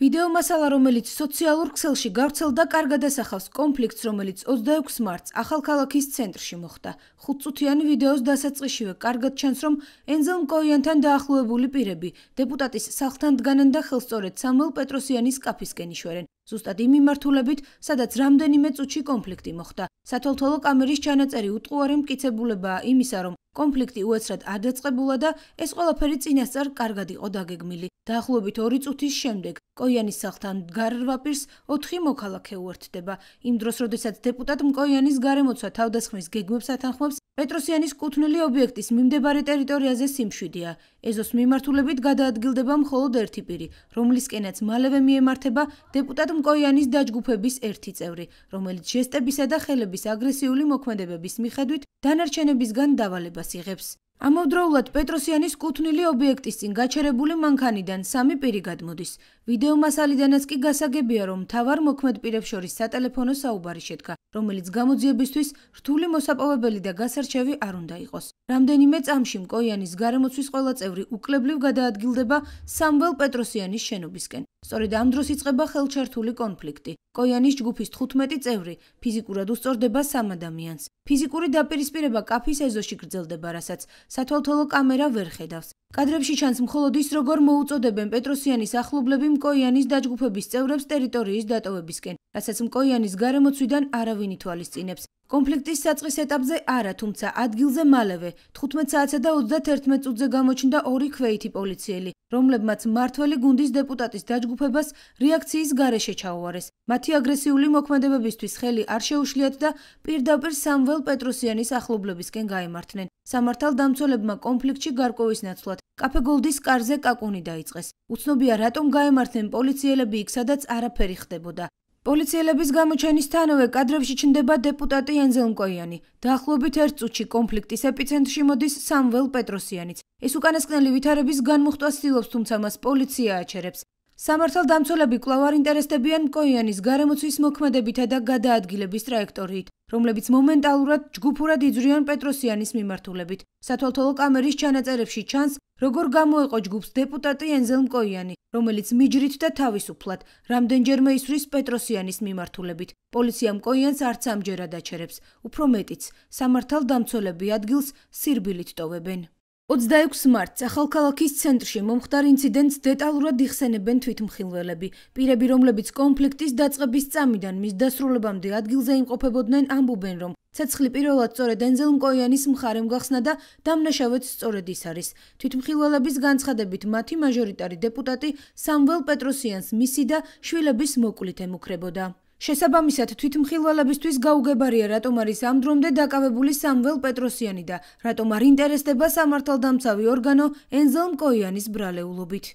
ვიდეო მასალა, რომელიც სოციალურ ქსელში გავრცელდა, კარგად ასახავს კონფლიქტს, რომელიც 26 მარტს ახალქალაქის ცენტრში მოხდა. ხუთწუთიანი ვიდეოს დასაწყისშივე კარგად ჩანს, რომ ენზელ მკოიანთან დაახლოებული პირები დეპუტატის სახლთან დგანან და ხელსწორედ სამუელ პეტროსიანის კაფისკენ იშვერენ. ზუსტად იმ მიმართულებით, სადაც რამდენიმე წუთში კონფლიქტი მოხდა. სათვალთვალო კამერის ჩანაწერი უტყუარი მკიცებულებაა იმისა, რომ კონფლიქტი უეცრად არ დაწყებულა და ეს ყველაფერი წინასწარ კარგად იყო დაგეგმილი. დაახლოებით 2 წუთის შემდეგ კოიანის სახლთან გარვაპირს 4 მოქალაქე უერთდება. იმ დროს, როდესაც დეპუტატ მკოიანის გარემოცვა თავდასხმის გეგმებს ათანხმებს, პეტროსიანის კუთვნილი ობიექტის მიმდებარე ტერიტორიაზე სიმშვიდეა. ეზოს მიმართულებით გადაადგილდება მხოლოდ ერთი პირი, რომლისკენაც მალევე მიემართება დეპუტატ მკოიანის დაჯგუფების ერთი წევრი, რომელიც ჟესტებისა და ხელების აგრესიული მოქმედებების მიხედვით დანარჩენებისგან დავალებას იღებს. ამავდროულად პეტროსიანის კუთვნილი ობიექტის წინ გაჩერებული მანქანიდან სამი პირი გადმოდის. ვიდეომასალიდანაც კი გასაგებია, რომ თავარ მოქმედ პირებს შორის სატელეფონო საუბარი შედგა, რომელიც გამოძიებისთვის რთული მოსაპოვებელი და გასარჩევი არ უნდა იყოს. რამდენიმე წამში მკოიანის გარემოცვის ყველა წევრი უკლებლივ გადაადგილდება სამველ პეტროსიანის შენობისკენ. სწორედ ამ დროს იწყება ხელჩართული კონფლიქტი. კოიანის ჯგუფის 15 წევრი ფიზიკურად უსწორდება სამ ადამიანს. ფიზიკური დაპირისპირება კაფის ეზოში გრძელდება, რასაც სათვალთვალო კამერა ვერ ხედავს. კადრებში ჩანს მხოლოდ ის, როგორ მოუწოდებენ პეტროსიანის ახლობლები მკოიანის დაჯგუფების წევრებს ტერიტორიის დატოვებისკენ, რასაც მკოიანის გარემოცვიდან არავინ ითვალისწინებს. კონფლიქტის საწყის ეტაპზე არა, თუმცა ადგილზე მალევე 15 საათსა და 31 წუთზე გამოჩნდა ორი ქვეითი პოლიციელი, რომლებმაც მართველი გუნდის დეპუტატის დაჯგუფებას რეაქციის გარეშე ჩაუვარეს. მათი აგრესიული მოქმედებებისთვის ხელი არ შეუშლიათ და პირდაპირ სამველ პეტროსიანის ახლობლებისკენ გაემართნენ. სამართალ დამცველებმა კონფლიქტში გარკვევის ნაცვლად კაფე გოლდის კარზე კაკუნი დაიწყეს. უცნობია რატომ გაემართნენ პოლიციელები იქ, სადაც არაფერი ხდებოდა. პოლიციელების გამოჩენისთანავე კადრებში ჩნდება დეპუტატი ენზელმკოიანი. დაახლოებით ერთ წუთში კონფლიქტის ეპიცენტრში მოდის სამველ პეტროსიანიც. ეს უკანასკნელი ვითარების განმუხტვას ცდილობს, თუმცა მას პოლიცია აჩერებს. სამართალ დამცველები კვლავ არ ინტერესდებიან მკოიანის გარემოცვის მოქმედებითა და გადაადგილების ტრაექტორიით, რომლებიც მომენტალურად ჯგუფურად იძვრიან პეტროსიანის მიმართულებით. სათვალთვალო კამერის ჩანაწერებში ჩანს, როგორ გამოეყო ჯგუფს დეპუტატი ენზელმკოიანი, რომელიც მიჯრით და თავისუფლად რამდენჯერმე ისვრის პეტროსიანის მიმართულებით. პოლიციამ კოიანს არც ამჯერ ადაჩერებს, უფრო მეტიც, სამართალ დამცველები ადგილს სირბილით ტოვებენ. 26 მარტს ახალქალაქის ცენტრში მომხდარ ინციდენტს დეტალურად იხსენებენ თვითმხილველები, პირები, რომლებიც კონფლიქტის დაწყების წამიდან მის დასრულებამდე ადგილზე იმყოფებოდნენ, ამბობენ, რომ ცეცხლი პირველად სწორედ ენზელ მკოიანის მხარემ გახსნა და დამნაშავეც სწორედ ის არის. თვითმხილველების განცხადებით მათი მაჟორიტარი დეპუტატი სამველ პეტროსიანს მისი და შვილების მოკვლით ემუქრებოდა. შესაბამისად თვითმხილველებისთვის გაუგებარია რატომ არის ამ დრომდე დაკავებული სამველ პეტროსიანი და რატომ არ ინტერესდება სამართალდამცავი ორგანო ენზელ მკოიანის ბრალეულობით.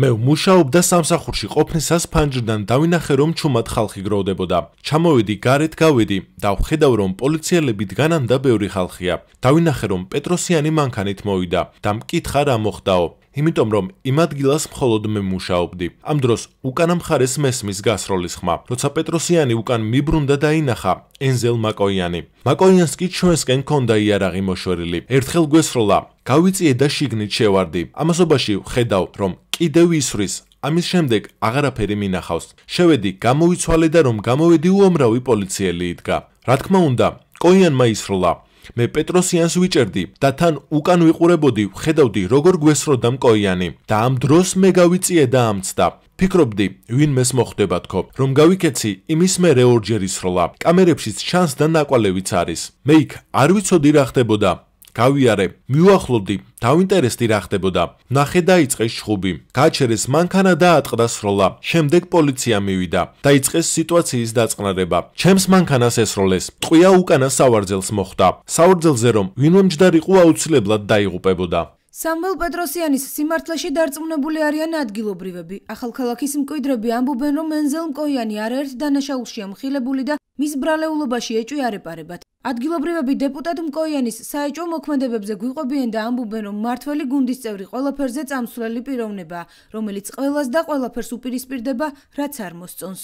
მე ვმუშაობ და სამსახურში ყოფნისას ფანჯრიდან დავინახე რომ ჩუმად ხალხი გროვდებოდა. ჩამოვიდი გარეთ გავედი და ვხედავ რომ პოლიციელები დგანან და ბევრი ხალხია. დავინახე რომ პეტროსიანი მანქანით მოვიდა და მკითხა რა მოხდაო. იმიტომ რომ იმ ადგილას მხოლოდ მე მუშაობდი. ამ დროს უკან ამხარეს მესმის გასროლის ხმა. როცა პეტროსიანი უკან მიბრუნდა და ინახა ენზელ მაკოიანი. მაკოიანს კი ჩვენსკენ ქონდა იარაღი მოშორილი. ერთხელ გვესროლა გავიწიე და შიგნით შევარდი. ამასობაში ხედავ, რომ კიდევ ისვრის. ამის შემდეგ აღარაფერი მინახავს. შევედი, გამოიცვალე და რომ გამოვედი უომრავი პოლიციელი იდგა. რა თქმა უნდა, კოიან მაისროლა. მე პეტროსიანს ვიჭერდი და თან უკან ვიყურებოდი, ხედავდი როგორ გვესროდა მკოიანი და ამ დროს მე გავიწიე და ამცდა. ფიქრობდი, ვინმეს მოხდება თქო, რომ გავიკეცი იმის მე რეორჯერის როლა. კამერებშიც ჩანს და ნაკვალევიც არის. მე იქ არ ვიცოდი რა ხდებოდა, გავიარე, მიუახლოვდი, დავინტერესდი რა ხდებოდა. ნახე დაიწყეს შხუბი. გაჩერეს მანქანა და ატყდა სროლა. შემდეგ პოლიცია მივიდა. დაიწყეს სიტუაციის დაწყნარება. ჩემს მანქანას ესროლეს. ტყვია უკანა სავარძელს მოხვდა. სავარძელზე რომ ვინმე მჯდარიყო აუცილებლად დაიღუპებოდა. სამუელ პედროსიანის სიმართლეში დარწმუნებული არიან ადგილობრივები. ახალქალაქის მკვიდრები ამბობენ, რომ ენზელ მკოიანი არაერთ დანაშაულშია მხილებული და მის ბრალეულობაში ეჭვი არ ეპარებათ. ადგილობრივები დეპუტატ მკოიანის საეჭო მოქმედებებზე გვიყვებიან და ამბობენ რომ მართველი გუნდის წევრი ყველაფერზე წამსვლელი პიროვნება რომელიც ყველას და ყველაფერს უპირისპირდება რაც არ მოსწონს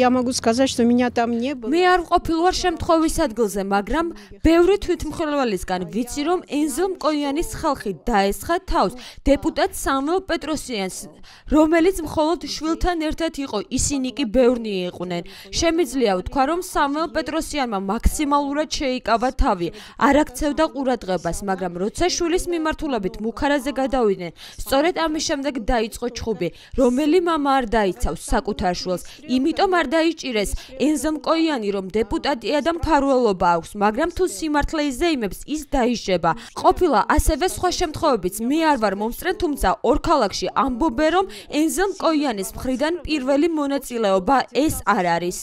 я могу сказать что меня там не было მე არ ყოფილვარ შემთხვევის ადგილზე მაგრამ ბევრი თვითმხილველისგან ვიცი რომ ენზო მკოიანის ხალხი დაესხა თავს დეპუტატ სამუელ პეტროსიანს რომელიც მხოლოდ შვილთან ერთად იყო ისინი კი ბევრნი იყვნენ შემიძლია ვთქვა რომ სამუელ პეტროსიანმა მაქსიმალ რეალურად შეიკავა თავი. არ აქცევდა ყურადღებას, მაგრამ როცა შვილის მიმართულებით მუქარაზე გადავიდნენ, სწორედ ამის შემდეგ დაიწყო ჩხუბი, რომელი мама არ დაიცავს საკუთარ შვილს, იმიტომ არ დაიჭირეს ენზმკოიანი, რომ დეპუტატია და მფარველობა აქვს, მაგრამ თუ სიმართლე იზეიმებს, ის დაიშება. ყოფილა ასევე სხვა შემთხვევებიც, მე არ ვარ მომსწრენ, თუმცა ორ ქალაქში ამბობენ, რომ ენზმკოიანის მხრიდან პირველი მონაწილეობა ეს არ არის.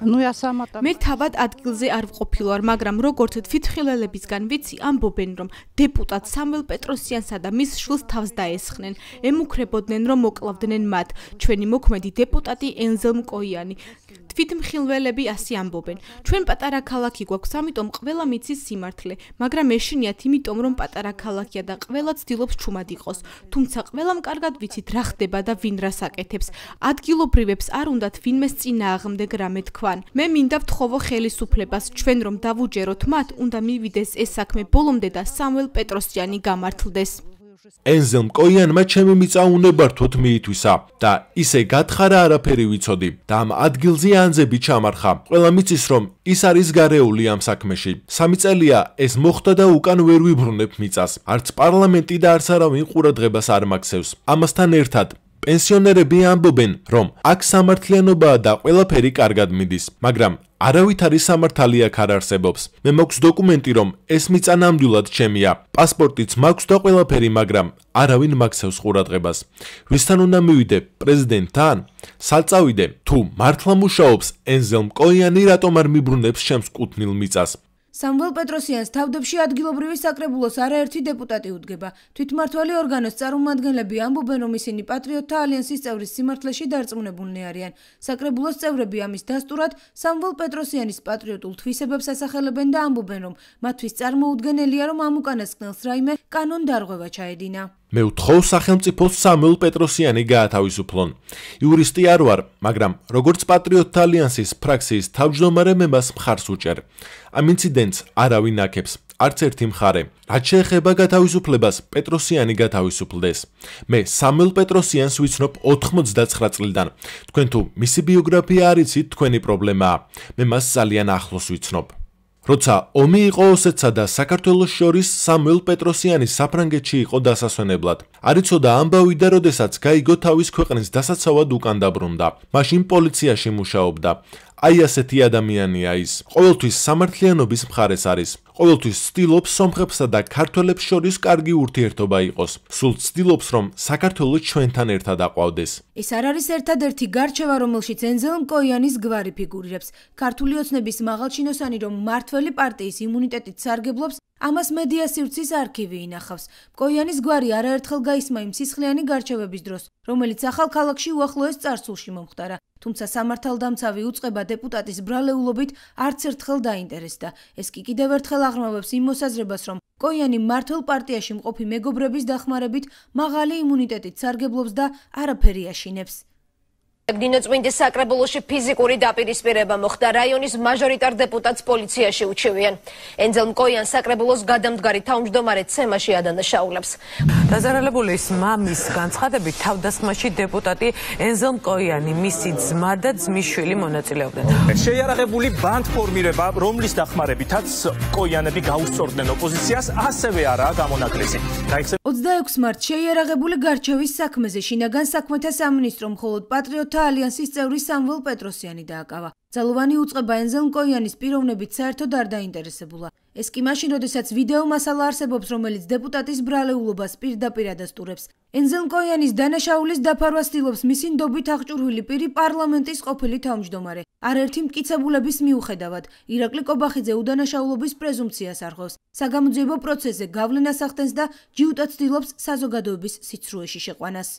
ну я сама там მე თავად ადგილზე არ ვყოფილვარ მაგრამ როგორც თვითხილელებისგან ვიცი ამბობენ რომ დეპუტატ სამელ პეტროსიანსა და მის შვილს თავს დაესხნენ ემუქრებოდნენ რომ მოკლავდნენ მათ ჩვენი მოქმედი დეპუტატი ენზელ მკოიანი თვითმხილველები ასე ამბობენ. ჩვენ პატარა ქალაქი გვაქვს, ამიტომ ყველა მიცის სიმართლე, მაგრამ ეშინიათ იმიტომ, რომ პატარა ქალაქია და ყველა ცდილობს ჩუმად იყოს. თუმცა ყველამ კარგად ვიცით, რა ხდება და ვინ რას აკეთებს. ადგილობრივებს არ უნდათ ვინმეს წინააღმდეგ რამე თქვან. მე მინდა ვთხოვო ხელისუფლებას, ჩვენ რომ დავუჯეროთ მათ, უნდა მივიდეს ეს საქმე ბოლომდე და სამუელ პეტროსიანი გამართლდეს. ენზელ მკოიანმა ჩემი მიწა უნებართვოდ მიითვისა და ისე გათხარა არაფერი ვიცოდი და ამ ადგილზე ანზები ჩამარხა ყველა მიცის რომ ის არის გარეული ამ საქმეში სამი წელია ეს მოხდა და უკან ვერ ვიბრუნებ მიწას არც პარლამენტი და არც არავინ ყურადღებას არ მაქცევს ამასთან ერთად პენსიონერები ამბობენ, რომ აქ სამართლიანობაა და ყველაფერი კარგად მიდის, მაგრამ არავით არის სამართალი აქ არ არსებობს. მე მაქვს დოკუმენტი, რომ ეს მიწა ნამდვილად ჩემია. პასპორტიც მაქვს და ყველაფერი, მაგრამ არავინ მაქსავს ყურადღებას. ვისთან უნდა მივიდე პრეზიდენტთან? სალწავიდე, თუ მართლა მუშაობს ენზელ მკოიანი, რატომ არ მიბრუნებს შემს კუთნილ მიწას? სამუელ პეტროსიანს თავდაპში ადგილობრივი საკრებულოს არაერთი დეპუტატი უდგება. თვითმართველი ორგანოს წარმომადგენლები ამბობენ, რომ ისინი პატრიოტთა ალიანსის წევრის სიმართლეში დარწმუნებულნი არიან. საკრებულოს წევრები ამის დასტურად სამუელ პეტროსიანის პატრიოტულ თვისებებს ასახელებენ და ამბობენ, რომ მათთვის წარმოუდგენელია, რომ ამ უკანასკნელს რაიმე კანონ დარღვევა ჩაედინა. მე უთხოვ სახელმწიფო სამუელ პეტროსიანი გაათავისუფლონ. იურისტი არ ვარ, მაგრამ როგორც პატრიოტთა ალიანსის ფრაქციის თავმჯდომარე მე მას მხარს უჭერ. ამ ინციდენტს არავინ აკეთებს. არც ერთი მხარე. რაც შეეხება გათავისუფლებას, პეტროსიანი გათავისუფლდეს. მე სამუელ პეტროსიანს ვიცნობ 99 წლიდან. თქვენ თუ მისი ბიოგრაფია არიცით, თქვენი პრობლემაა. მე მას ძალიან ახლოს ვიცნობ. როცა ომი იყო ოსეთსა და საქართველოს შორის სამუელ პეტროსიანი საფრანგეთში იყო დასასვენებლად. არიცოდა ამბავი და როდესაც გაიგო თავის ქვეყნის დასაცავად უკან დაბრუნდა. მაშინ პოლიციაში მუშაობდა. აი ასეთი ადამიანია ის. ყოველთვის სამართლიანობის მხარეს არის. ყოველთვის ცდილობს სომხებსა და ქართველებს შორის კარგი ურთიერთობა იყოს. სულ ცდილობს, რომ საქართველოს ჩვენთან ერთად აყვავდეს. ეს არ არის ერთადერთი გარჩევა, რომელშიც ენზელ მკოიანის გვარი ფიგურირებს. ქართული ოცნების მაღალჩინოსანი, რომ მართველი პარტიის იმუნიტეტით სარგებლობს, ამას მედია სივრცის არქივი ინახავს. მკოიანის გვარი არაერთხელ გაისმა იმ სისხლიანი გარჩევების დროს, რომელიც ახალ ქალაქში უახლოეს წარსულში მომხდარა. თუმცა სამართალდამცავი უצება დეპუტატის ბრალეულობით არც ერთხელ დაინტერესდა. ეს კი კიდევ ერთხელ აღრმავებს იმ მოსაზრებას, რომ კოიანი მართლ პარტიაში მყოფი მეგობრების დახმარებით მაღალი იმუნიტეტით სარგებლობს და არაფერი აშინებს. დინო წმინდის საკრებულოში ფიზიკური დაპირისპირება მოხდა რაიონის მაჟორიტარ დეპუტატს პოლიციაში უჩივიან. ენძელ მკოიან საკრებულოს გადამდგარი თავმჯდომარე ცემაში ადანაშაულებს. დაზარალებული ის მამის განცხადებით თავდასხმაში დეპუტატი ენძელ მკოიანი მისი ძმა და ძმისშვილი მონაწილეობდნენ. შეიარაღებული ბანდ ფორმირება, რომლის დახმარებითაც მკოიანები გაუსწორდნენ ოპოზიციას, ასევე არაა გამონაკლისი. 26 მარტში შეიარაღებული გარჩევის საქმეზე შინაგან საქმეთა სამინისტრო მხოლოდ პატრიოტთა მუშათა ალიანსის წევრი სამველ პეტროსიანი დააკავა. ძალოვანი უწყება ენზელმკოიანის პიროვნებით საერთოდ არ დაინტერესებულა. ეს კი მაშინ, როდესაც ვიდეო მასალა არსებობს, რომელიც დეპუტატის ბრალეულობას პირდაპირ ადასტურებს. ენზელმკოიანის დანაშაულის დაფარვა ცდილობს მისინ დობით აღჭურვილი პირი პარლამენტის ყოფილი თავმჯდომარე. არერთი მტკიცებულების მიუხედავად, ირაკლი კობახიძე უდანაშაულობის პრეზუმციას არღვევს. საგამოძიებო პროცესზე გავლენას ახდენს და ჯიუტა ცდილობს საზოგადოების სიცრუეში შეყვანას.